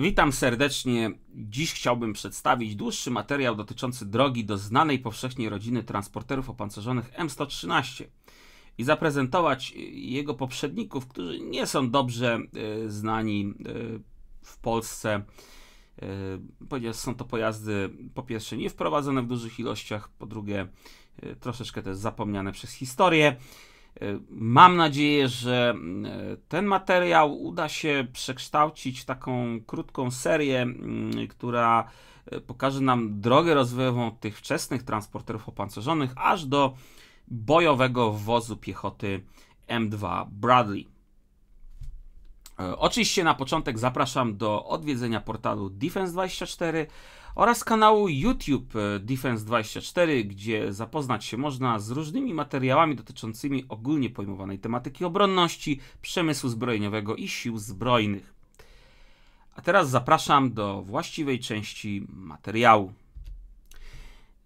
Witam serdecznie. Dziś chciałbym przedstawić dłuższy materiał dotyczący drogi do znanej powszechnie rodziny transporterów opancerzonych M113 i zaprezentować jego poprzedników, którzy nie są dobrze e, znani e, w Polsce, e, ponieważ są to pojazdy po pierwsze nie wprowadzone w dużych ilościach, po drugie troszeczkę też zapomniane przez historię. Mam nadzieję, że e, ten materiał uda się przekształcić w taką krótką serię, mm, która e, pokaże nam drogę rozwojową tych wczesnych transporterów opancerzonych aż do bojowego wozu piechoty M2 Bradley. E, oczywiście na początek zapraszam do odwiedzenia portalu Defense24 oraz kanału YouTube e, Defense24, gdzie zapoznać się można z różnymi materiałami dotyczącymi ogólnie pojmowanej tematyki obronności, przemysłu zbrojeniowego i sił zbrojnych. A teraz zapraszam do właściwej części materiału.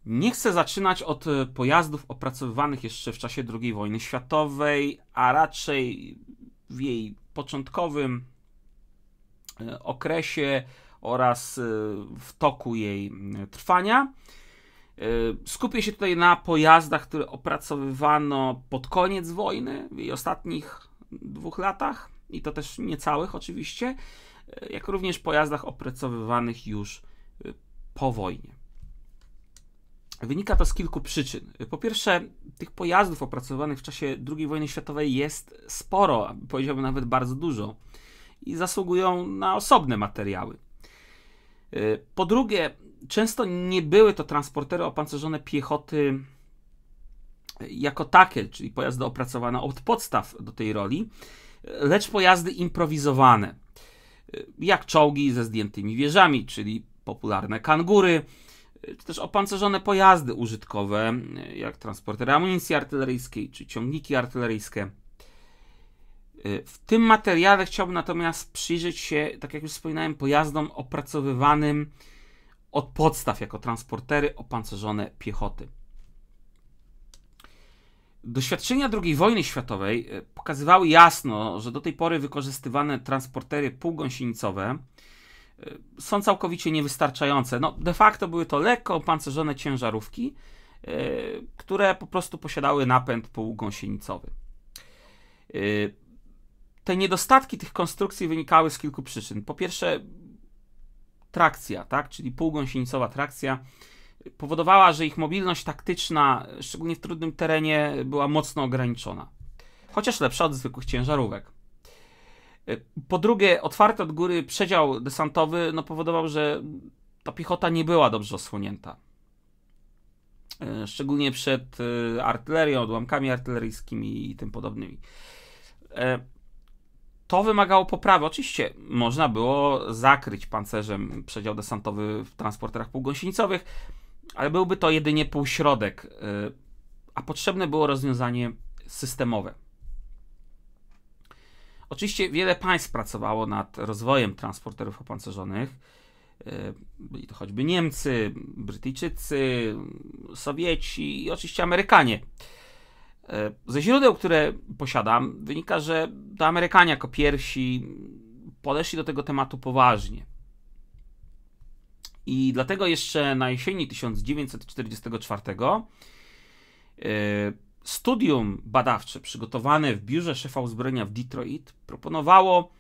Nie chcę zaczynać od e, pojazdów opracowywanych jeszcze w czasie II wojny światowej, a raczej w jej początkowym e, okresie oraz y, w toku jej y, trwania. Y, skupię się tutaj na pojazdach, które opracowywano pod koniec wojny, w jej ostatnich dwóch latach, i to też niecałych oczywiście, jak również pojazdach opracowywanych już po wojnie. Wynika to z kilku przyczyn. Po pierwsze, tych pojazdów opracowywanych w czasie II wojny światowej jest sporo, powiedziałbym nawet bardzo dużo, i zasługują na osobne materiały. Y, po drugie, często nie były to transportery opancerzone piechoty y, jako takie, czyli pojazdy opracowane od podstaw do tej roli, lecz pojazdy improwizowane, y, jak czołgi ze zdjętymi wieżami, czyli popularne kangury, czy też opancerzone pojazdy użytkowe, jak transportery amunicji artyleryjskiej, czy ciągniki artyleryjskie. Y, w tym materiale chciałbym natomiast przyjrzeć się, tak jak już wspominałem, pojazdom opracowywanym od podstaw jako transportery opancerzone piechoty. Doświadczenia II wojny światowej y, pokazywały jasno, że do tej pory wykorzystywane transportery półgąsienicowe y, są całkowicie niewystarczające. No, de facto były to lekko opancerzone ciężarówki, które po prostu posiadały napęd półgąsienicowy te niedostatki tych konstrukcji wynikały z kilku przyczyn. Po pierwsze, trakcja, tak, czyli półgąsienicowa trakcja, powodowała, że ich mobilność taktyczna, szczególnie w trudnym terenie, była mocno ograniczona. Chociaż lepsza od zwykłych ciężarówek. Po drugie, otwarty od góry przedział desantowy no, powodował, że ta piechota nie była dobrze osłonięta. Szczególnie przed e, artylerią, odłamkami artyleryjskimi i tym podobnymi. E, to wymagało poprawy. Oczywiście można było zakryć pancerzem przedział desantowy w transporterach półgąsienicowych, ale byłby to jedynie półśrodek, y, a potrzebne było rozwiązanie systemowe. Oczywiście wiele państw pracowało nad rozwojem transporterów opancerzonych. Y, byli to choćby Niemcy, Brytyjczycy, Sowieci i oczywiście Amerykanie. E, ze źródeł, które posiadam, wynika, że to Amerykanie jako pierwsi podeszli do tego tematu poważnie. I dlatego jeszcze na jesieni 1944 e, studium badawcze przygotowane w biurze szefa uzbrojenia w Detroit proponowało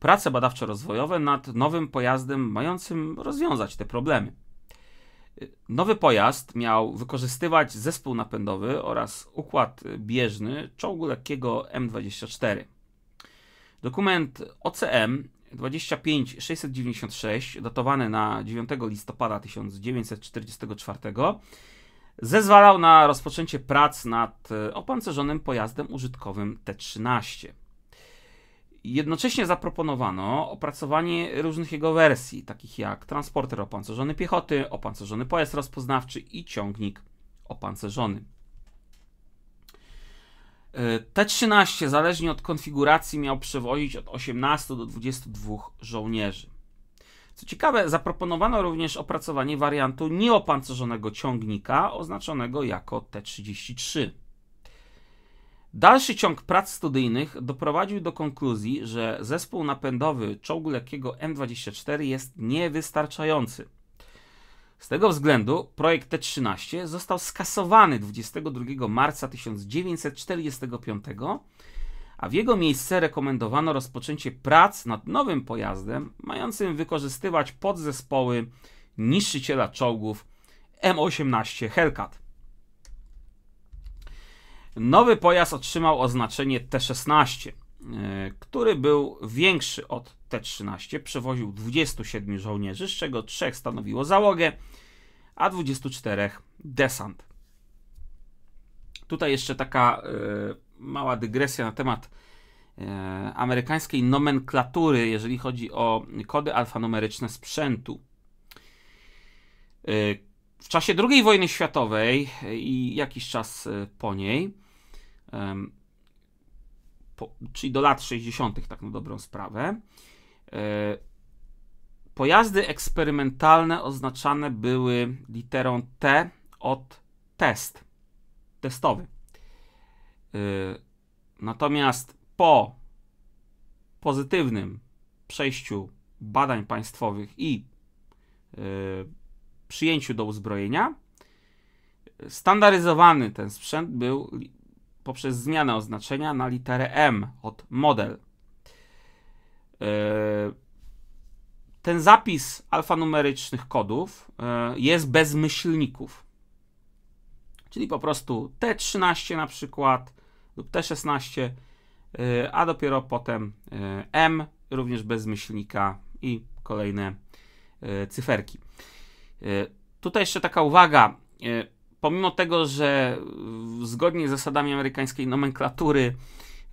prace badawczo-rozwojowe nad nowym pojazdem mającym rozwiązać te problemy. Nowy pojazd miał wykorzystywać zespół napędowy oraz układ bieżny czołgu lekkiego M24. Dokument OCM 25696, datowany na 9 listopada 1944, zezwalał na rozpoczęcie prac nad e, opancerzonym pojazdem użytkowym T-13. Jednocześnie zaproponowano opracowanie różnych jego wersji, takich jak transporter opancerzony piechoty, opancerzony pojazd rozpoznawczy i ciągnik opancerzony. E, T-13 zależnie od konfiguracji miał przewozić od 18 do 22 żołnierzy. Co ciekawe, zaproponowano również opracowanie wariantu nieopancerzonego ciągnika oznaczonego jako T-33. Dalszy ciąg prac studyjnych doprowadził do konkluzji, że zespół napędowy czołgu lekkiego M24 jest niewystarczający. Z tego względu projekt T-13 został skasowany 22 marca 1945, a w jego miejsce rekomendowano rozpoczęcie prac nad nowym pojazdem, mającym wykorzystywać podzespoły niszczyciela czołgów M18 Hellcat. Nowy pojazd otrzymał oznaczenie T16, e, który był większy od T13, przewoził 27 żołnierzy, z czego 3 stanowiło załogę, a 24 desant. Tutaj jeszcze taka e, mała dygresja na temat e, amerykańskiej nomenklatury, jeżeli chodzi o kody alfanumeryczne sprzętu. W czasie II wojny światowej i jakiś czas po niej po, czyli do lat 60., tak na dobrą sprawę, e, pojazdy eksperymentalne oznaczane były literą T od test, testowy. E, natomiast po pozytywnym przejściu badań państwowych i e, przyjęciu do uzbrojenia, standaryzowany ten sprzęt był poprzez zmianę oznaczenia na literę M od model. E, ten zapis alfanumerycznych kodów e, jest bez myślników. Czyli po prostu T13 na przykład lub T16, e, a dopiero potem M również bez myślnika i kolejne cyferki. Tutaj jeszcze taka uwaga pomimo tego, że zgodnie z zasadami amerykańskiej nomenklatury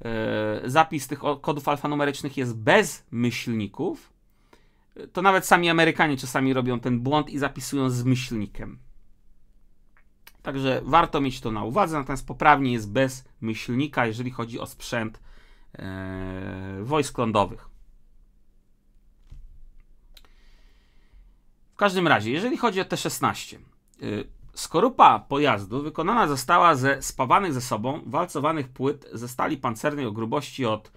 e, zapis tych kodów alfanumerycznych jest bez myślników, e, to nawet sami Amerykanie czasami robią ten błąd i zapisują z myślnikiem. Także warto mieć to na uwadze, natomiast poprawnie jest bez myślnika, jeżeli chodzi o sprzęt e, wojsk lądowych. W każdym razie, jeżeli chodzi o T-16, Skorupa pojazdu wykonana została ze spawanych ze sobą, walcowanych płyt ze stali pancernej o grubości od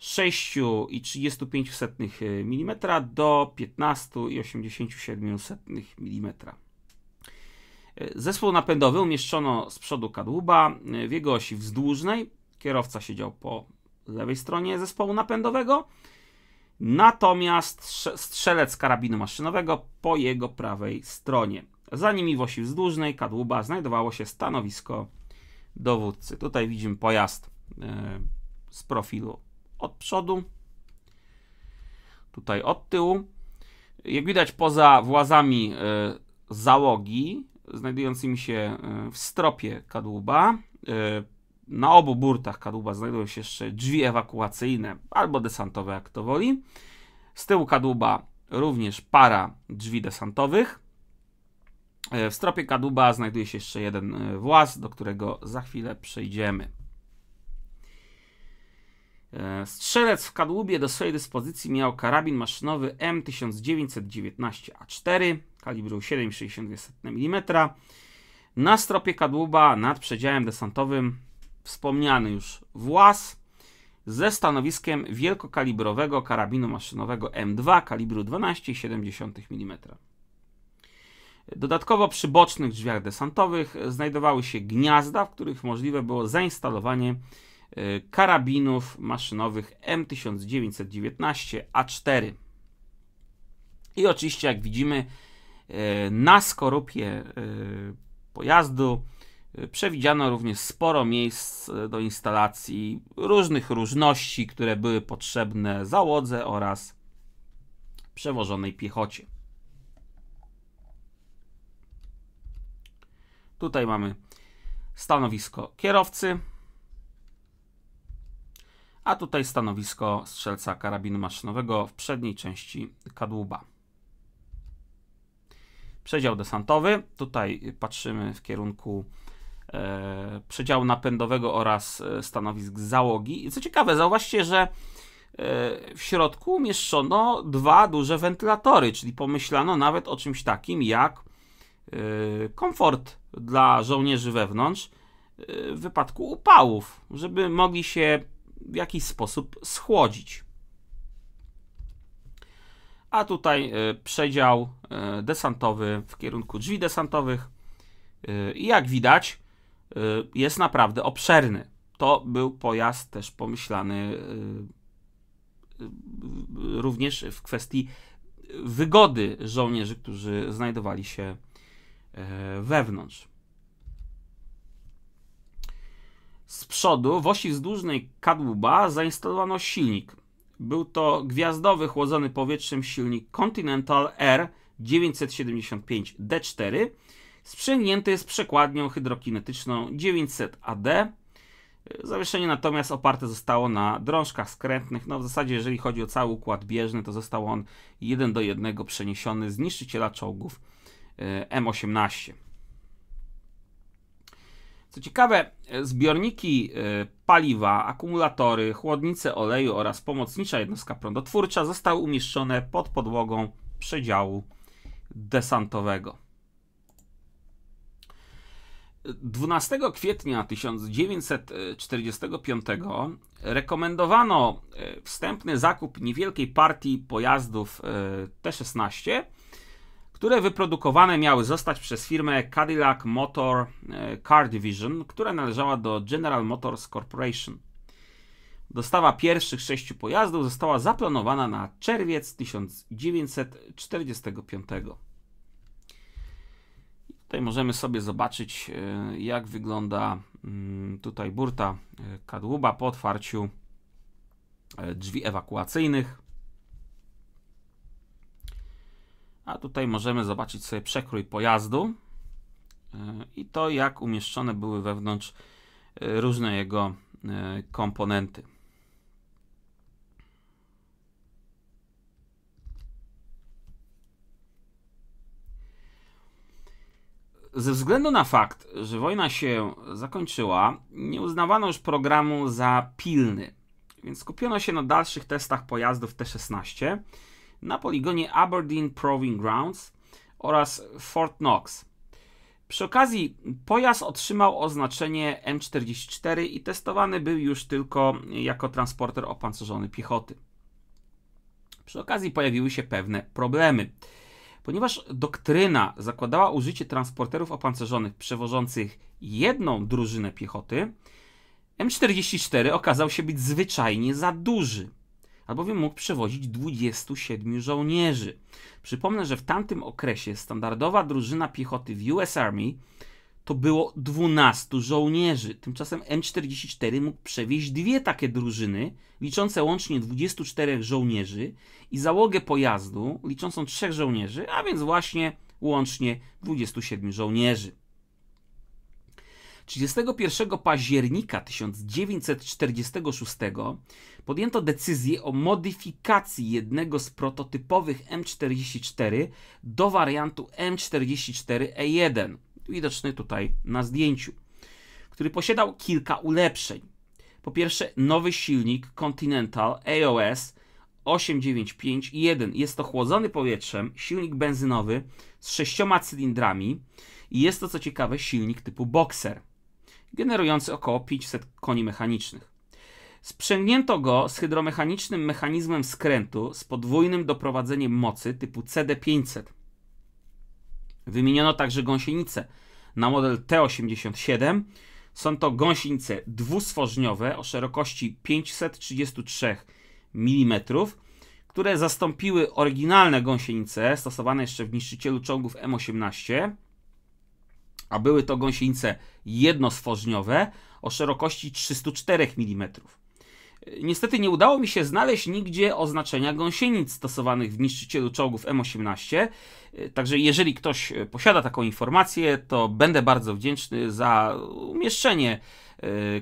6,35 e, mm do 15,87 mm. E, zespół napędowy umieszczono z przodu kadłuba e, w jego osi wzdłużnej. Kierowca siedział po lewej stronie zespołu napędowego, natomiast strzelec karabinu maszynowego po jego prawej stronie. Za nimi w osi wzdłużnej kadłuba znajdowało się stanowisko dowódcy. Tutaj widzimy pojazd e, z profilu od przodu, tutaj od tyłu. Jak widać poza włazami e, załogi, znajdującymi się e, w stropie kadłuba, na obu burtach kadłuba znajdują się jeszcze drzwi ewakuacyjne albo desantowe, jak to woli. Z tyłu kadłuba również para drzwi desantowych. E, w stropie kadłuba znajduje się jeszcze jeden e, włas, do którego za chwilę przejdziemy. E, strzelec w kadłubie do swojej dyspozycji miał karabin maszynowy M1919A4 kalibru 7,62 mm. Na stropie kadłuba nad przedziałem desantowym wspomniany już włas ze stanowiskiem wielkokalibrowego karabinu maszynowego M2 kalibru 12,7 mm. Dodatkowo przy bocznych drzwiach desantowych znajdowały się gniazda, w których możliwe było zainstalowanie e, karabinów maszynowych M1919 A4. I oczywiście, jak widzimy, e, na skorupie e, pojazdu przewidziano również sporo miejsc do instalacji różnych różności, które były potrzebne załodze oraz przewożonej piechocie. Tutaj mamy stanowisko kierowcy, a tutaj stanowisko strzelca karabinu maszynowego w przedniej części kadłuba. Przedział desantowy. Tutaj patrzymy w kierunku e, przedziału napędowego oraz e, stanowisk załogi. co ciekawe, zauważcie, że e, w środku umieszczono dwa duże wentylatory, czyli pomyślano nawet o czymś takim jak e, komfort dla żołnierzy wewnątrz y, w wypadku upałów, żeby mogli się w jakiś sposób schłodzić. A tutaj y, przedział y, desantowy w kierunku drzwi desantowych. I jak widać, jest naprawdę obszerny. To był pojazd też pomyślany również w kwestii wygody żołnierzy, którzy znajdowali się E, wewnątrz. Z przodu w osi wzdłużnej kadłuba zainstalowano silnik. Był to gwiazdowy chłodzony powietrzem silnik Continental R 975 D4 sprzęgnięty z przekładnią hydrokinetyczną 900AD. E, zawieszenie natomiast oparte zostało na drążkach skrętnych. No w zasadzie jeżeli chodzi o cały układ bieżny to został on 1 do 1 przeniesiony z niszczyciela czołgów E, M18. Co ciekawe, e, zbiorniki e, paliwa, akumulatory, chłodnice oleju oraz pomocnicza jednostka prądotwórcza zostały umieszczone pod podłogą przedziału desantowego. 12 kwietnia 1945 rekomendowano wstępny zakup niewielkiej partii pojazdów T-16 które wyprodukowane miały zostać przez firmę Cadillac Motor e, Car Division, która należała do General Motors Corporation. Dostawa pierwszych sześciu pojazdów została zaplanowana na czerwiec 1945. Tutaj możemy sobie zobaczyć, e, jak wygląda mm, tutaj burta e, kadłuba po otwarciu drzwi ewakuacyjnych. A tutaj możemy zobaczyć sobie przekrój pojazdu e, i to jak umieszczone były wewnątrz e, różne jego e, komponenty. Ze względu na fakt, że wojna się zakończyła, nie uznawano już programu za pilny, więc skupiono się na dalszych testach pojazdów T-16 na poligonie Aberdeen Proving Grounds oraz Fort Knox. Przy okazji pojazd otrzymał oznaczenie M44 i testowany był już tylko jako transporter opancerzony piechoty. Przy okazji pojawiły się pewne problemy. Ponieważ doktryna zakładała użycie transporterów opancerzonych przewożących jedną drużynę piechoty, M44 okazał się być zwyczajnie za duży albowiem mógł przewozić 27 żołnierzy. Przypomnę, że w tamtym okresie standardowa drużyna piechoty w US Army to było 12 żołnierzy. Tymczasem M44 mógł przewieźć dwie takie drużyny, liczące łącznie 24 żołnierzy i załogę pojazdu liczącą 3 żołnierzy, a więc właśnie łącznie 27 żołnierzy. 31 października 1946 podjęto decyzję o modyfikacji jednego z prototypowych M44 do wariantu M44E1, e widoczny tutaj na zdjęciu, który posiadał kilka ulepszeń. Po pierwsze, nowy silnik Continental AOS e 895.1. Jest to chłodzony powietrzem, silnik benzynowy z sześcioma cylindrami i jest to co ciekawe silnik typu boxer generujący około 500 koni mechanicznych. Sprzęgnięto go z hydromechanicznym mechanizmem skrętu z podwójnym doprowadzeniem mocy typu CD500. Wymieniono także gąsienice na model T87. Są to gąsienice dwuswożniowe o szerokości 533 mm, które zastąpiły oryginalne gąsienice stosowane jeszcze w niszczycielu czołgów M18 a były to gąsienice jednostworzniowe o szerokości 304 mm. E, niestety nie udało mi się znaleźć nigdzie oznaczenia gąsienic stosowanych w niszczycielu czołgów M18, e, także jeżeli ktoś e, posiada taką informację, to będę bardzo wdzięczny za umieszczenie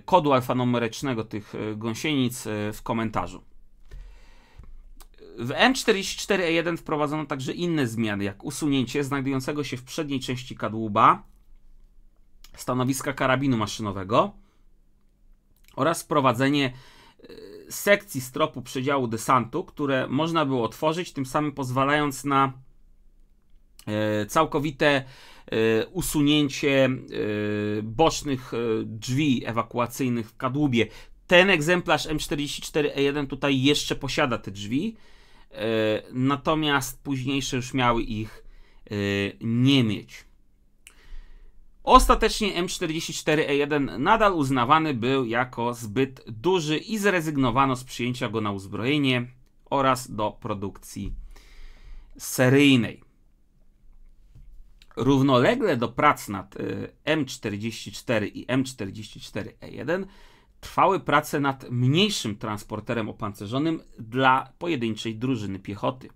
kodu alfanumerycznego tych gąsienic w komentarzu. W M44E1 wprowadzono także inne zmiany, jak usunięcie znajdującego się w przedniej części kadłuba stanowiska karabinu maszynowego oraz wprowadzenie e, sekcji stropu przedziału desantu, które można było otworzyć, tym samym pozwalając na e, całkowite e, usunięcie bocznych drzwi ewakuacyjnych w kadłubie. Ten egzemplarz M44E1 tutaj jeszcze posiada te drzwi, natomiast późniejsze już miały ich nie mieć. Ostatecznie M44E1 e nadal uznawany był jako zbyt duży i zrezygnowano z przyjęcia go na uzbrojenie oraz do produkcji seryjnej. Równolegle do prac nad y, M44 i M44E1 e trwały prace nad mniejszym transporterem opancerzonym dla pojedynczej drużyny piechoty,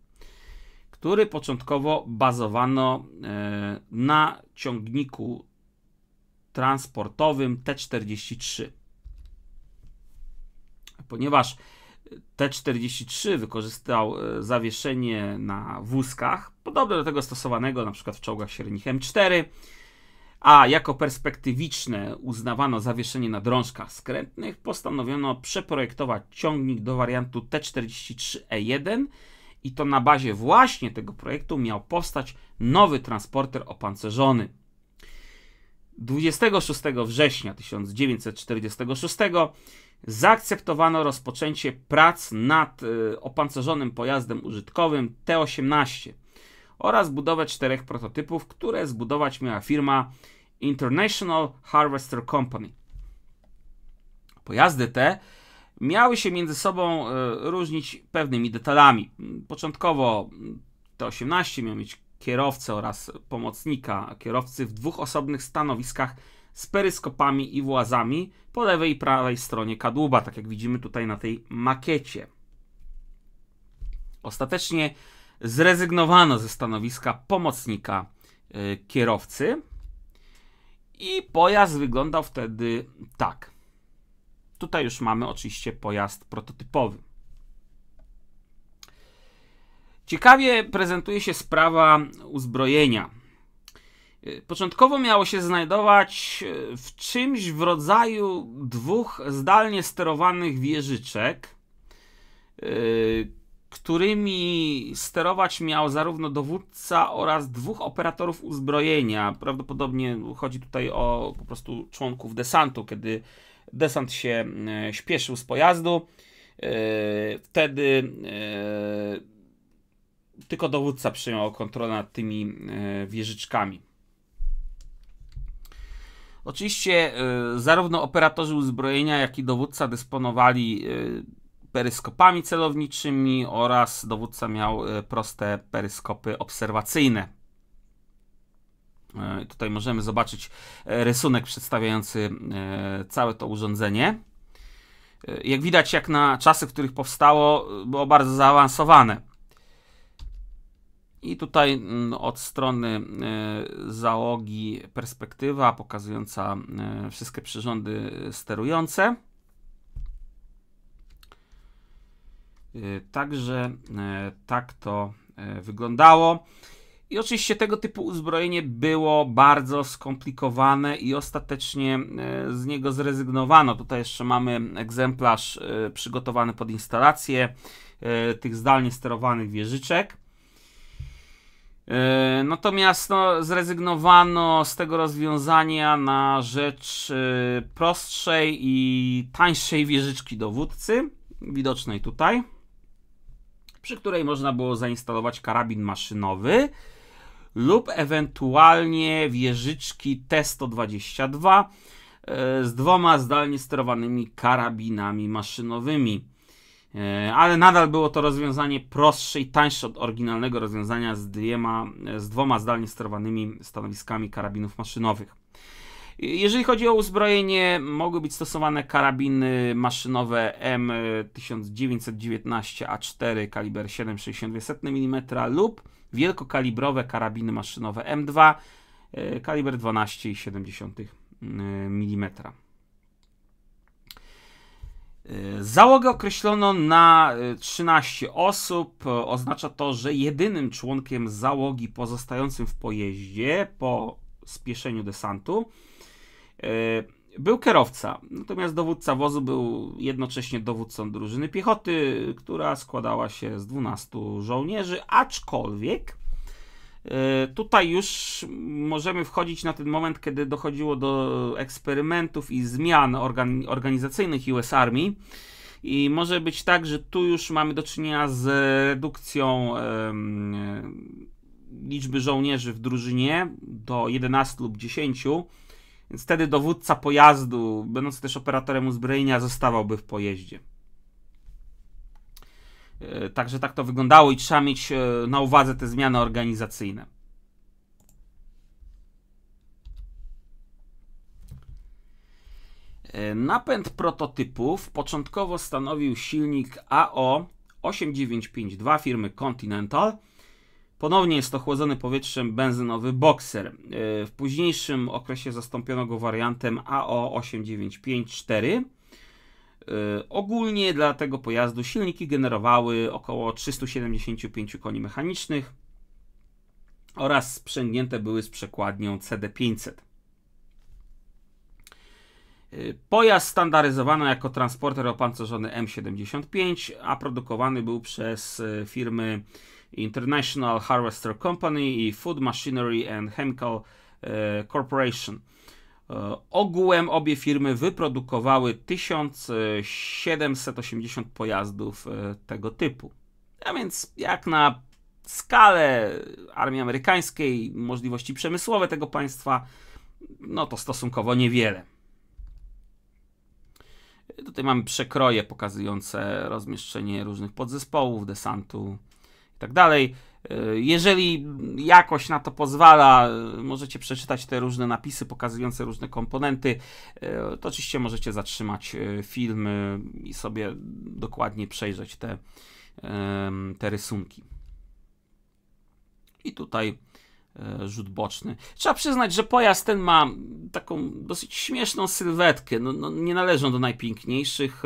który początkowo bazowano y, na ciągniku transportowym T-43. Ponieważ T-43 wykorzystał e, zawieszenie na wózkach, podobne do tego stosowanego np. w czołgach średnich M4, a jako perspektywiczne uznawano zawieszenie na drążkach skrętnych, postanowiono przeprojektować ciągnik do wariantu T-43E1 e i to na bazie właśnie tego projektu miał powstać nowy transporter opancerzony. 26 września 1946 zaakceptowano rozpoczęcie prac nad e, opancerzonym pojazdem użytkowym T-18 oraz budowę czterech prototypów, które zbudować miała firma International Harvester Company. Pojazdy te miały się między sobą e, różnić pewnymi detalami. Początkowo T-18 miał mieć kierowcę oraz pomocnika kierowcy w dwóch osobnych stanowiskach z peryskopami i włazami po lewej i prawej stronie kadłuba, tak jak widzimy tutaj na tej makiecie. Ostatecznie zrezygnowano ze stanowiska pomocnika y, kierowcy i pojazd wyglądał wtedy tak. Tutaj już mamy oczywiście pojazd prototypowy. Ciekawie prezentuje się sprawa uzbrojenia. Y, początkowo miało się znajdować y, w czymś w rodzaju dwóch zdalnie sterowanych wieżyczek, y, którymi sterować miał zarówno dowódca oraz dwóch operatorów uzbrojenia. Prawdopodobnie chodzi tutaj o po prostu członków desantu, kiedy desant się śpieszył z pojazdu. Wtedy tylko dowódca przejął kontrolę nad tymi e, wieżyczkami. Oczywiście e, zarówno operatorzy uzbrojenia, jak i dowódca dysponowali e, peryskopami celowniczymi oraz dowódca miał proste peryskopy obserwacyjne. Tutaj możemy zobaczyć rysunek przedstawiający całe to urządzenie. Jak widać, jak na czasy, w których powstało, było bardzo zaawansowane. I tutaj mm, od strony e, załogi perspektywa pokazująca e, wszystkie przyrządy e, sterujące. Także tak to wyglądało. I oczywiście tego typu uzbrojenie było bardzo skomplikowane i ostatecznie z niego zrezygnowano. Tutaj jeszcze mamy egzemplarz przygotowany pod instalację tych zdalnie sterowanych wieżyczek. E, natomiast no, zrezygnowano z tego rozwiązania na rzecz e, prostszej i tańszej wieżyczki dowódcy, widocznej tutaj, przy której można było zainstalować karabin maszynowy lub ewentualnie wieżyczki T-122 e, z dwoma zdalnie sterowanymi karabinami maszynowymi. E, ale nadal było to rozwiązanie prostsze i tańsze od oryginalnego rozwiązania z, dwiema, e, z dwoma zdalnie sterowanymi stanowiskami karabinów maszynowych. E, jeżeli chodzi o uzbrojenie, mogły być stosowane karabiny maszynowe M1919A4 kaliber 7,62 mm lub wielkokalibrowe karabiny maszynowe M2 kaliber 12,7 mm. E, załogę określono na 13 e, osób. E, oznacza to, że jedynym członkiem załogi pozostającym w pojeździe po spieszeniu desantu był kierowca. Natomiast dowódca wozu był jednocześnie dowódcą drużyny piechoty, która składała się z 12 żołnierzy, aczkolwiek E, tutaj już możemy wchodzić na ten moment, kiedy dochodziło do eksperymentów i zmian organ organizacyjnych US Army. I może być tak, że tu już mamy do czynienia z redukcją um, liczby żołnierzy w drużynie do 11 lub 10. Więc wtedy dowódca pojazdu, będący też operatorem uzbrojenia, zostawałby w pojeździe. E, także tak to wyglądało i trzeba mieć e, na uwadze te zmiany organizacyjne. E, napęd prototypów początkowo stanowił silnik AO 8952 firmy Continental. Ponownie jest to chłodzony powietrzem benzynowy Boxer. W późniejszym okresie zastąpiono go wariantem AO 8954. Y, ogólnie dla tego pojazdu silniki generowały około 375 koni mechanicznych oraz sprzęgnięte były z przekładnią CD500. Y, pojazd standaryzowano jako transporter opancerzony M75, a produkowany był przez y, firmy International Harvester Company i Food Machinery and Chemical Corporation. E, ogółem obie firmy wyprodukowały 1780 pojazdów e, tego typu. A więc jak na skalę armii amerykańskiej, możliwości przemysłowe tego państwa, no to stosunkowo niewiele. Tutaj mamy przekroje pokazujące rozmieszczenie różnych podzespołów, desantu itd. Tak E, jeżeli jakoś na to pozwala, e, możecie przeczytać te różne napisy pokazujące różne komponenty. E, to oczywiście możecie zatrzymać film i sobie dokładnie przejrzeć te, te rysunki. I tutaj rzut boczny. Trzeba przyznać, że pojazd ten ma taką dosyć śmieszną sylwetkę. No, no nie należą do najpiękniejszych.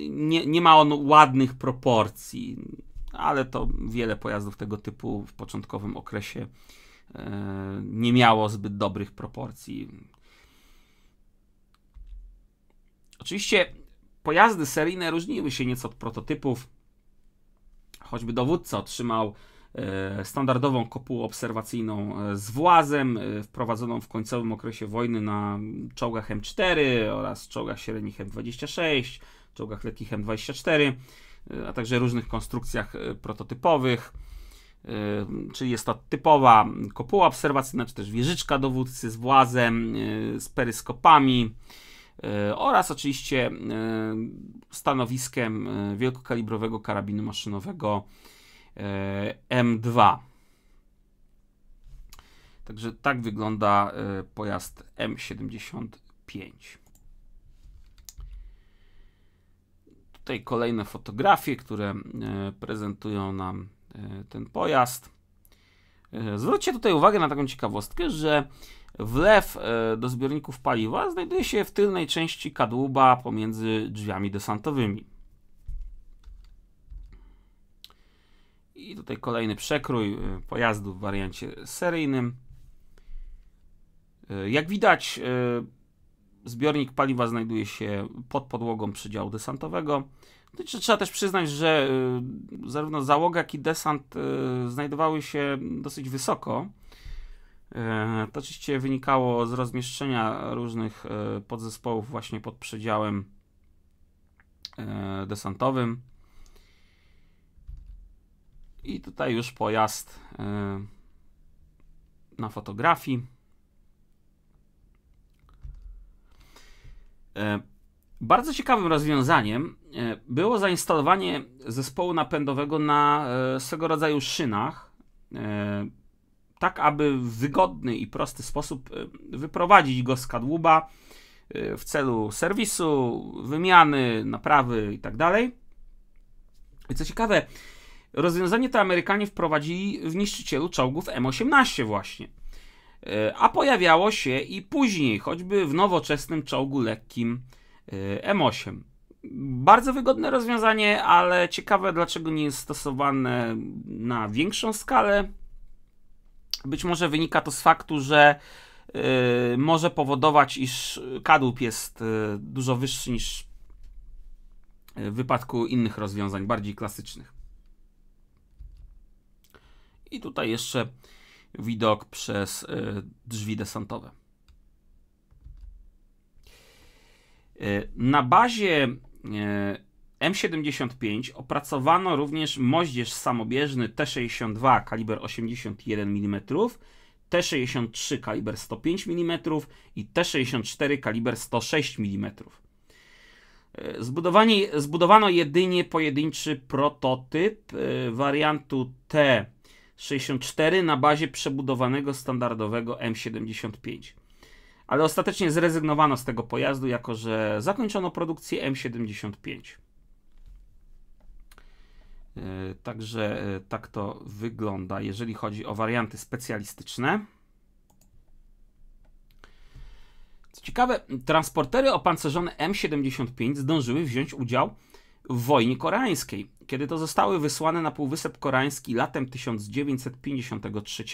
Nie, nie ma on ładnych proporcji ale to wiele pojazdów tego typu w początkowym okresie e, nie miało zbyt dobrych proporcji. Oczywiście pojazdy seryjne różniły się nieco od prototypów. Choćby dowódca otrzymał e, standardową kopułę obserwacyjną e, z włazem, wprowadzoną w końcowym okresie wojny na czołgach M4 oraz czołgach średnich M26, czołgach lekkich M24. E, a także różnych konstrukcjach e, prototypowych. E, czyli jest to typowa kopuła obserwacyjna, czy też wieżyczka dowódcy z włazem, z peryskopami oraz oczywiście stanowiskiem wielkokalibrowego karabinu maszynowego M2. Także tak wygląda pojazd M75. Tutaj kolejne fotografie, które e, prezentują nam e, ten pojazd. E, zwróćcie tutaj uwagę na taką ciekawostkę, że wlew do zbiorników paliwa znajduje się w tylnej części kadłuba pomiędzy drzwiami desantowymi. I tutaj kolejny przekrój pojazdu w wariancie seryjnym. Jak widać, Zbiornik paliwa znajduje się pod podłogą przydziału desantowego. No trzeba też przyznać, że y, zarówno załoga, jak i desant y, znajdowały się dosyć wysoko. Y, to oczywiście wynikało z rozmieszczenia różnych podzespołów właśnie pod przedziałem desantowym. I tutaj już pojazd na fotografii. E, bardzo ciekawym rozwiązaniem e, było zainstalowanie zespołu napędowego na e, swego rodzaju szynach, tak aby w wygodny i prosty sposób wyprowadzić go z kadłuba w celu serwisu, wymiany, naprawy itd. Tak co ciekawe, rozwiązanie to Amerykanie wprowadzili w niszczycielu czołgów M18 właśnie – E, a pojawiało się i później, choćby w nowoczesnym czołgu lekkim e, M8. Bardzo wygodne rozwiązanie, ale ciekawe dlaczego nie jest stosowane na większą skalę. Być może wynika to z faktu, że e, może powodować, iż kadłub jest dużo wyższy niż w wypadku innych rozwiązań, bardziej klasycznych. I tutaj jeszcze widok przez y, drzwi desantowe. Y, na bazie y, M75 opracowano również moździerz samobieżny T62 kaliber 81 mm, T63 kaliber 105 mm i T64 kaliber 106 mm. Zbudowanie, zbudowano jedynie pojedynczy prototyp wariantu T 64 na bazie przebudowanego standardowego M75. Ale ostatecznie zrezygnowano z tego pojazdu, jako że zakończono produkcję M75. E, także e, tak to wygląda, jeżeli chodzi o warianty specjalistyczne. Co ciekawe, transportery opancerzone M75 zdążyły wziąć udział w wojnie koreańskiej, kiedy to zostały wysłane na Półwysep Koreański latem 1953.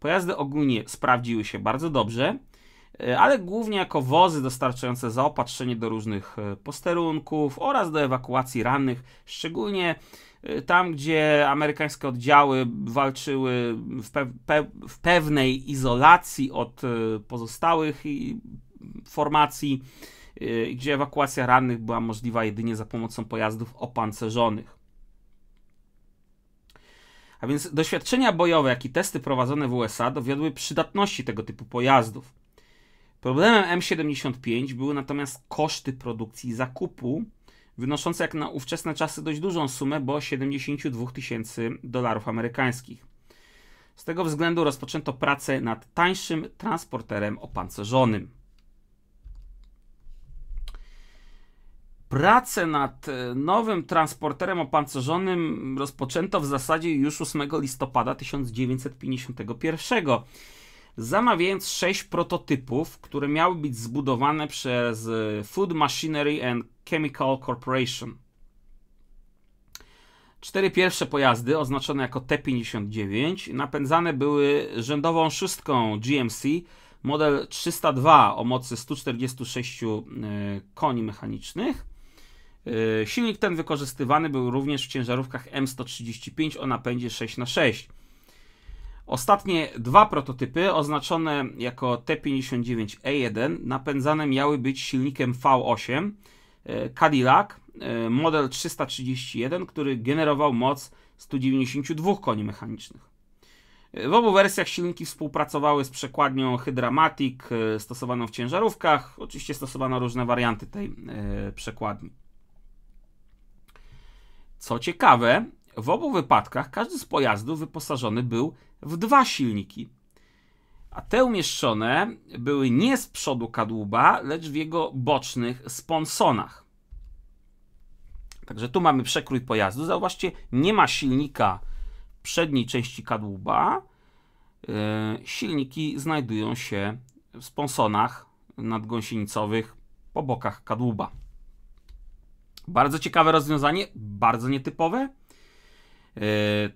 Pojazdy ogólnie sprawdziły się bardzo dobrze, e, ale głównie jako wozy dostarczające zaopatrzenie do różnych e, posterunków oraz do ewakuacji rannych, szczególnie e, tam, gdzie amerykańskie oddziały walczyły w, pe pe w pewnej izolacji od pozostałych formacji Yy, gdzie ewakuacja rannych była możliwa jedynie za pomocą pojazdów opancerzonych. A więc doświadczenia bojowe, jak i testy prowadzone w USA dowiodły przydatności tego typu pojazdów. Problemem M75 były natomiast koszty produkcji i zakupu, wynoszące jak na ówczesne czasy dość dużą sumę, bo 72 tysięcy dolarów amerykańskich. Z tego względu rozpoczęto pracę nad tańszym transporterem opancerzonym. Prace nad e, nowym transporterem opancerzonym rozpoczęto w zasadzie już 8 listopada 1951. Zamawiając sześć prototypów, które miały być zbudowane przez e, Food Machinery and Chemical Corporation. Cztery pierwsze pojazdy, oznaczone jako T-59, napędzane były rzędową szóstką GMC model 302 o mocy 146 e, koni mechanicznych E, silnik ten wykorzystywany był również w ciężarówkach M135 o napędzie 6x6. Ostatnie dwa prototypy, oznaczone jako T59E1, e napędzane miały być silnikiem V8 e, Cadillac model 331, który generował moc 192 koni mechanicznych. W obu wersjach silniki współpracowały z przekładnią Hydramatic stosowaną w ciężarówkach. Oczywiście stosowano różne warianty tej przekładni. Co ciekawe, w obu wypadkach każdy z pojazdów wyposażony był w dwa silniki, a te umieszczone były nie z przodu kadłuba, lecz w jego bocznych sponsonach. Także tu mamy przekrój pojazdu. Zauważcie, nie ma silnika w przedniej części kadłuba. E, silniki znajdują się w sponsonach nadgąsienicowych po bokach kadłuba. Bardzo ciekawe rozwiązanie, bardzo nietypowe. E,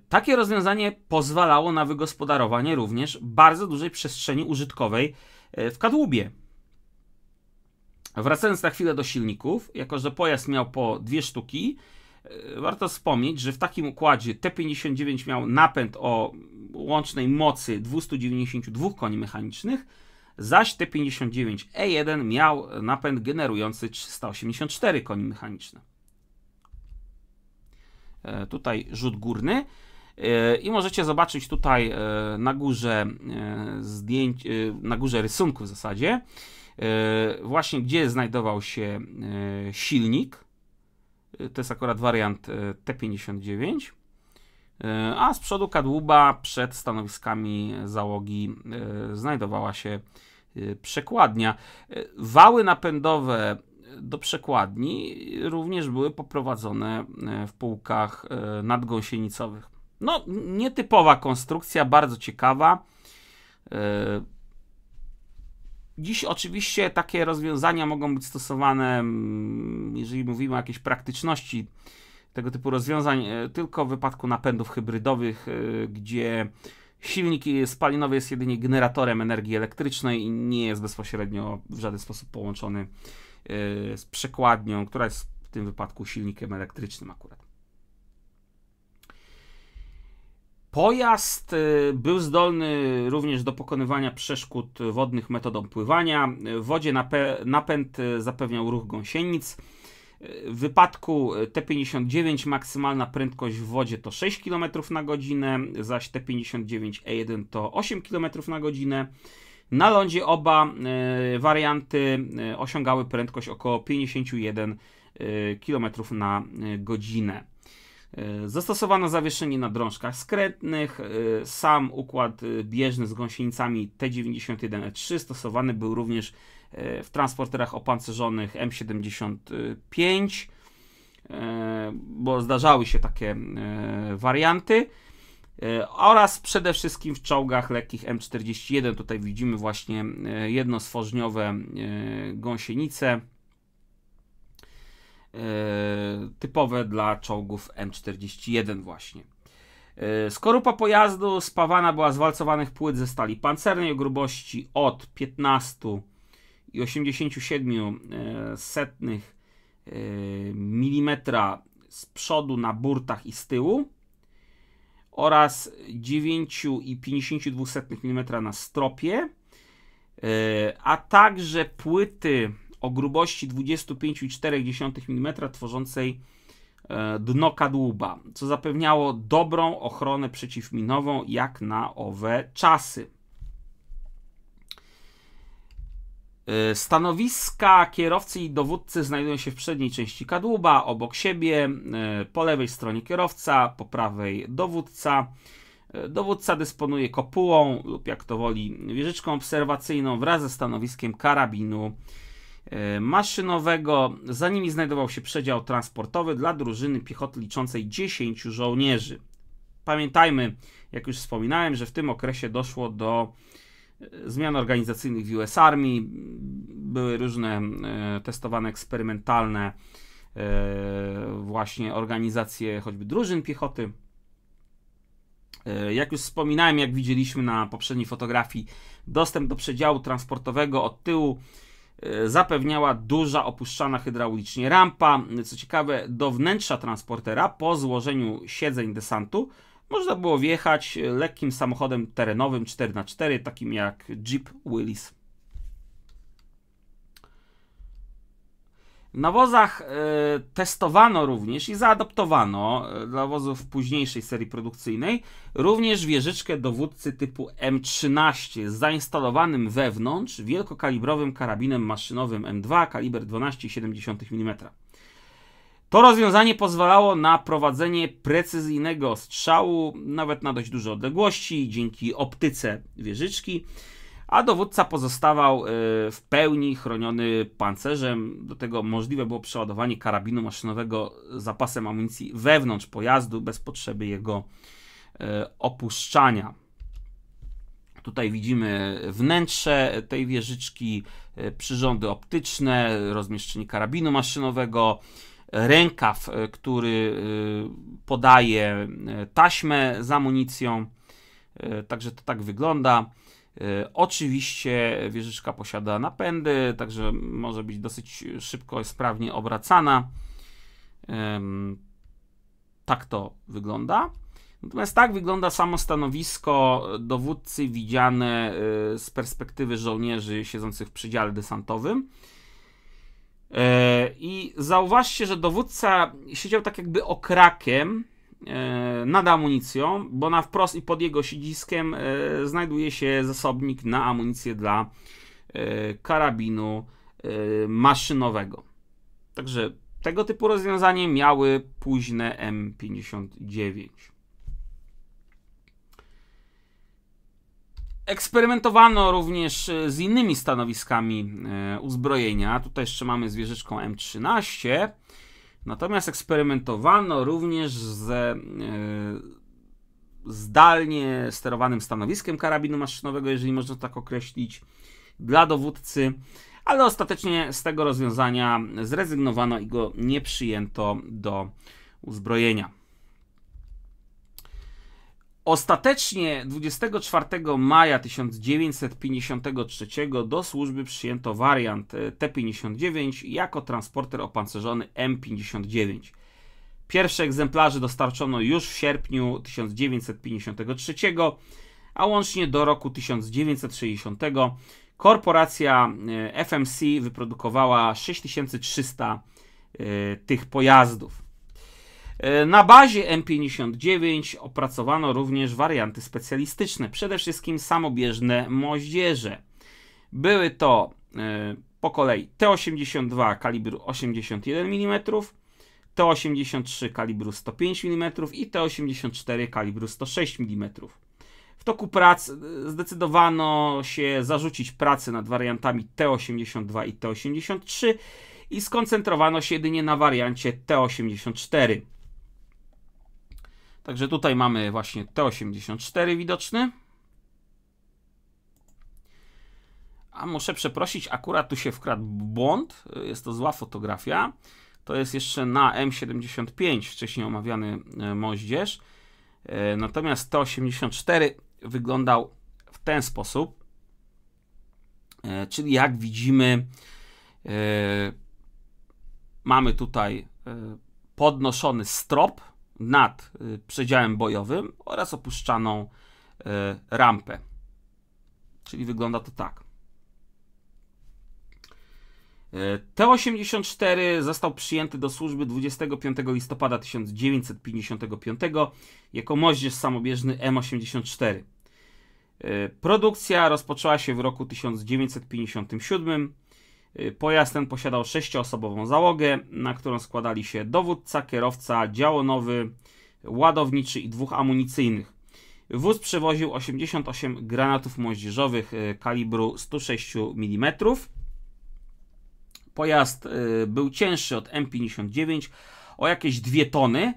takie rozwiązanie pozwalało na wygospodarowanie również bardzo dużej przestrzeni użytkowej e, w kadłubie. Wracając na chwilę do silników, jako że pojazd miał po dwie sztuki, e, warto wspomnieć, że w takim układzie T59 miał napęd o łącznej mocy 292 koni mechanicznych, zaś T59E1 e miał napęd generujący 384 koni mechaniczne. E, tutaj rzut górny. E, I możecie zobaczyć tutaj na górze zdjęć, na górze rysunku w zasadzie, właśnie gdzie znajdował się silnik. To jest akurat wariant T59. E, a z przodu kadłuba przed stanowiskami załogi e, znajdowała się e, przekładnia. Wały napędowe do przekładni również były poprowadzone w półkach nadgąsienicowych. No, nietypowa konstrukcja, bardzo ciekawa. Dziś oczywiście takie rozwiązania mogą być stosowane, jeżeli mówimy o jakiejś praktyczności tego typu rozwiązań, e, tylko w wypadku napędów hybrydowych, e, gdzie silnik spalinowy jest jedynie generatorem energii elektrycznej i nie jest bezpośrednio w żaden sposób połączony e, z przekładnią, która jest w tym wypadku silnikiem elektrycznym akurat. Pojazd był zdolny również do pokonywania przeszkód wodnych metodą pływania. W wodzie napęd zapewniał ruch gąsienic. W wypadku e, T59 maksymalna prędkość w wodzie to 6 km na godzinę, zaś T59E1 e to 8 km na godzinę. Na lądzie oba e, warianty osiągały prędkość około 51 km na godzinę. Zastosowano zawieszenie na drążkach skrętnych. Sam układ bieżny z gąsienicami T91E3 stosowany był również E, w transporterach opancerzonych M75, e, bo zdarzały się takie e, warianty oraz przede wszystkim w czołgach lekkich M41. Tutaj widzimy właśnie jednostworzyniowe gąsienice typowe dla czołgów M41 właśnie. Skorupa pojazdu spawana była z walcowanych płyt ze stali pancernej o grubości od 15 i 87 e, setnych e, milimetra z przodu na burtach i z tyłu oraz 9,52 mm na stropie, e, a także płyty o grubości 25,4 mm tworzącej dno kadłuba, co zapewniało dobrą ochronę przeciwminową jak na owe czasy. Y, stanowiska kierowcy i dowódcy znajdują się w przedniej części kadłuba, obok siebie, y, po lewej stronie kierowca, po prawej dowódca. Y, dowódca dysponuje kopułą lub jak to woli wieżyczką obserwacyjną wraz ze stanowiskiem karabinu maszynowego. Za nimi znajdował się przedział transportowy dla drużyny piechoty liczącej 10 żołnierzy. Pamiętajmy, jak już wspominałem, że w tym okresie doszło do zmian organizacyjnych w US Army, były różne e, testowane eksperymentalne e, właśnie organizacje choćby drużyn piechoty. E, jak już wspominałem, jak widzieliśmy na poprzedniej fotografii, dostęp do przedziału transportowego od tyłu zapewniała duża opuszczana hydraulicznie rampa. Co ciekawe, do wnętrza transportera po złożeniu siedzeń desantu można było wjechać e, lekkim samochodem terenowym 4x4, takim jak Jeep Willis. W nawozach e, testowano również i zaadoptowano e, dla wozów późniejszej serii produkcyjnej również wieżyczkę dowódcy typu M13 z zainstalowanym wewnątrz wielkokalibrowym karabinem maszynowym M2 kaliber 12,7 mm. To rozwiązanie pozwalało na prowadzenie precyzyjnego strzału nawet na dość duże odległości dzięki optyce wieżyczki, a dowódca pozostawał e, w pełni chroniony pancerzem. Do tego możliwe było przeładowanie karabinu maszynowego zapasem amunicji wewnątrz pojazdu bez potrzeby jego e, opuszczania. Tutaj widzimy wnętrze tej wieżyczki, e, przyrządy optyczne, rozmieszczenie karabinu maszynowego, rękaw, e, który e, podaje e, taśmę z amunicją. Także to tak wygląda. Oczywiście wieżyczka posiada napędy, także może być dosyć szybko i sprawnie obracana. Tak to wygląda. Natomiast tak wygląda samo stanowisko dowódcy widziane z perspektywy żołnierzy siedzących w przydziale desantowym. E, I zauważcie, że dowódca siedział tak jakby okrakiem e, nad amunicją, bo na wprost i pod jego siedziskiem e, znajduje się zasobnik na amunicję dla karabinu maszynowego. Także tego typu rozwiązanie miały późne M59. Eksperymentowano również e, z innymi stanowiskami e, uzbrojenia. Tutaj jeszcze mamy zwierzyczką M13. Natomiast eksperymentowano również ze zdalnie sterowanym stanowiskiem karabinu maszynowego, jeżeli można tak określić, dla dowódcy, ale ostatecznie z tego rozwiązania zrezygnowano i go nie przyjęto do uzbrojenia. Ostatecznie 24 maja 1953 do służby przyjęto wariant e, T-59 jako transporter opancerzony M-59. Pierwsze egzemplarze dostarczono już w sierpniu 1953, a łącznie do roku 1960 korporacja e, FMC wyprodukowała 6300 e, tych pojazdów. E, na bazie M59 opracowano również warianty specjalistyczne, przede wszystkim samobieżne moździerze. Były to e, po kolei T82 kalibru 81 mm, T83 kalibru 105 mm i T84 kalibru 106 mm. W toku prac e, zdecydowano się zarzucić pracę nad wariantami T82 i T83 i skoncentrowano się jedynie na wariancie T84. Także tutaj mamy właśnie T84 widoczny. A muszę przeprosić, akurat tu się wkradł błąd. Jest to zła fotografia. To jest jeszcze na M75 wcześniej omawiany e, moździerz. E, natomiast T84 wyglądał w ten sposób. E, czyli jak widzimy, mamy tutaj podnoszony strop nad y, przedziałem bojowym oraz opuszczaną y, rampę. Czyli wygląda to tak. Y, T-84 został przyjęty do służby 25 listopada 1955 jako moździerz samobieżny M84. Produkcja rozpoczęła się w roku 1957 Y, pojazd ten posiadał sześcioosobową załogę, na którą składali się dowódca, kierowca, działonowy, ładowniczy i dwóch amunicyjnych. Wóz przewoził 88 granatów moździerzowych y, kalibru 106 mm. Pojazd y, był cięższy od M59 o jakieś 2 tony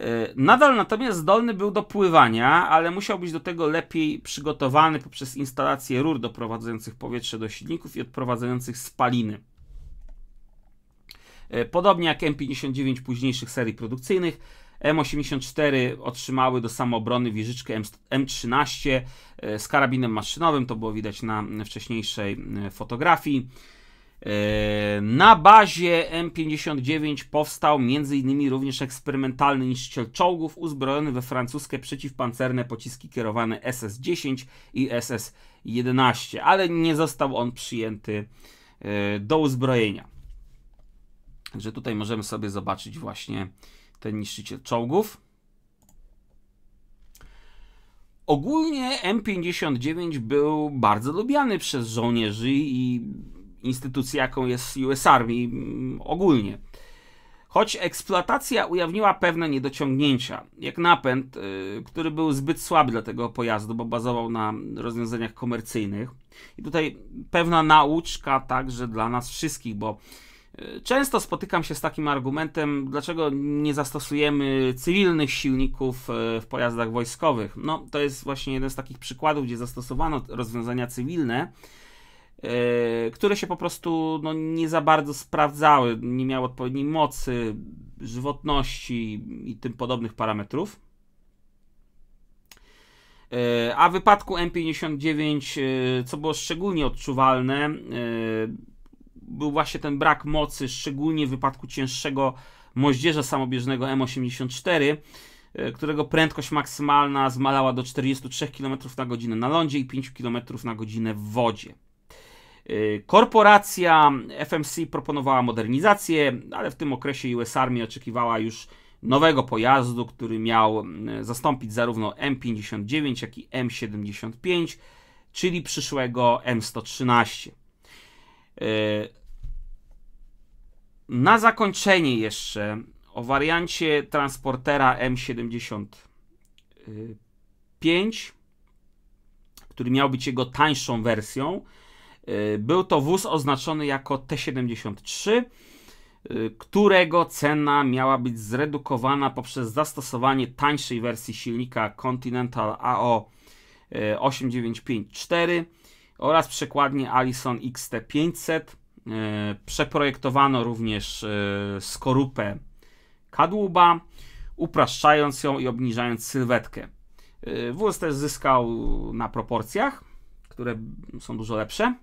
Y, nadal natomiast zdolny był do pływania, ale musiał być do tego lepiej przygotowany poprzez instalację rur doprowadzających powietrze do silników i odprowadzających spaliny. Y, podobnie jak M59 późniejszych serii produkcyjnych, M84 otrzymały do samoobrony wieżyczkę M13 y, z karabinem maszynowym, to było widać na wcześniejszej fotografii. Na bazie M59 powstał m.in. również eksperymentalny niszczyciel czołgów uzbrojony we francuskie przeciwpancerne pociski kierowane SS-10 i SS-11, ale nie został on przyjęty e, do uzbrojenia. Także tutaj możemy sobie zobaczyć właśnie ten niszczyciel czołgów. Ogólnie M59 był bardzo lubiany przez żołnierzy i instytucji, jaką jest US Army mm, ogólnie. Choć eksploatacja ujawniła pewne niedociągnięcia, jak napęd, y, który był zbyt słaby dla tego pojazdu, bo bazował na rozwiązaniach komercyjnych. I tutaj pewna nauczka także dla nas wszystkich, bo y, często spotykam się z takim argumentem, dlaczego nie zastosujemy cywilnych silników y, w pojazdach wojskowych. No, to jest właśnie jeden z takich przykładów, gdzie zastosowano rozwiązania cywilne E, które się po prostu no, nie za bardzo sprawdzały, nie miały odpowiedniej mocy, żywotności i tym podobnych parametrów. E, a w wypadku M59, e, co było szczególnie odczuwalne, był właśnie ten brak mocy, szczególnie w wypadku cięższego moździerza samobieżnego M84, którego prędkość maksymalna zmalała do 43 km na godzinę na lądzie i 5 km na godzinę w wodzie. Y, korporacja FMC proponowała modernizację, ale w tym okresie US Army oczekiwała już nowego pojazdu, który miał zastąpić zarówno M59, jak i M75, czyli przyszłego M113. Y, na zakończenie jeszcze o wariancie transportera M75, który miał być jego tańszą wersją. Y, był to wóz oznaczony jako T73, y, którego cena miała być zredukowana poprzez zastosowanie tańszej wersji silnika Continental AO 8954 y, oraz przekładnie Allison XT500. Przeprojektowano również skorupę kadłuba, upraszczając ją i obniżając sylwetkę. Wóz też zyskał na proporcjach, które są dużo lepsze.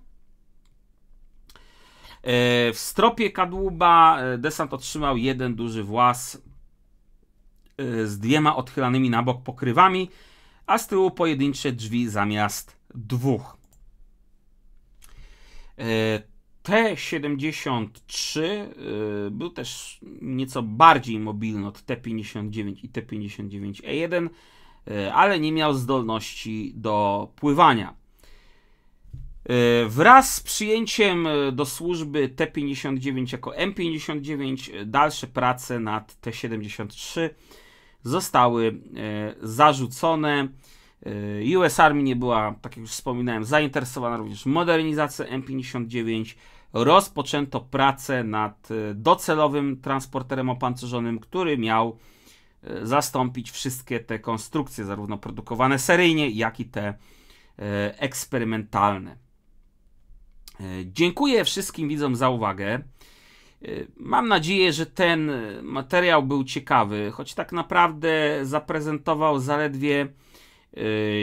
E, w stropie kadłuba e, desant otrzymał jeden duży włas e, z dwiema odchylanymi na bok pokrywami, a z tyłu pojedyncze drzwi zamiast dwóch. T73 był też nieco bardziej mobilny od T59 i T59E1, ale nie miał zdolności do pływania. E, wraz z przyjęciem e, do służby T-59 jako M-59 e, dalsze prace nad T-73 zostały zarzucone. US Army nie była, tak jak już wspominałem, zainteresowana również modernizacją M-59. Rozpoczęto pracę nad docelowym transporterem opancerzonym, który miał zastąpić wszystkie te konstrukcje, zarówno produkowane seryjnie, jak i te eksperymentalne. E, dziękuję wszystkim widzom za uwagę. E, mam nadzieję, że ten e, materiał był ciekawy, choć tak naprawdę zaprezentował zaledwie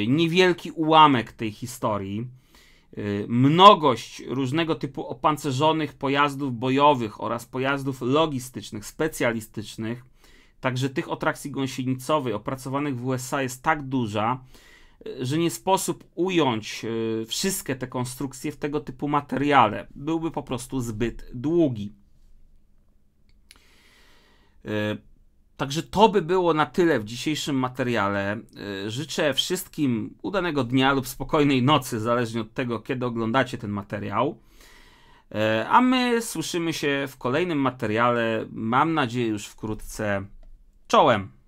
niewielki ułamek tej historii. Mnogość różnego typu opancerzonych pojazdów bojowych oraz pojazdów logistycznych, specjalistycznych, także tych o trakcji gąsienicowej opracowanych w USA jest tak duża, że nie sposób ująć e, wszystkie te konstrukcje w tego typu materiale. Byłby po prostu zbyt długi. E, także to by było na tyle w dzisiejszym materiale. E, życzę wszystkim udanego dnia lub spokojnej nocy, zależnie od tego, kiedy oglądacie ten materiał. A my słyszymy się w kolejnym materiale, mam nadzieję już wkrótce. Czołem!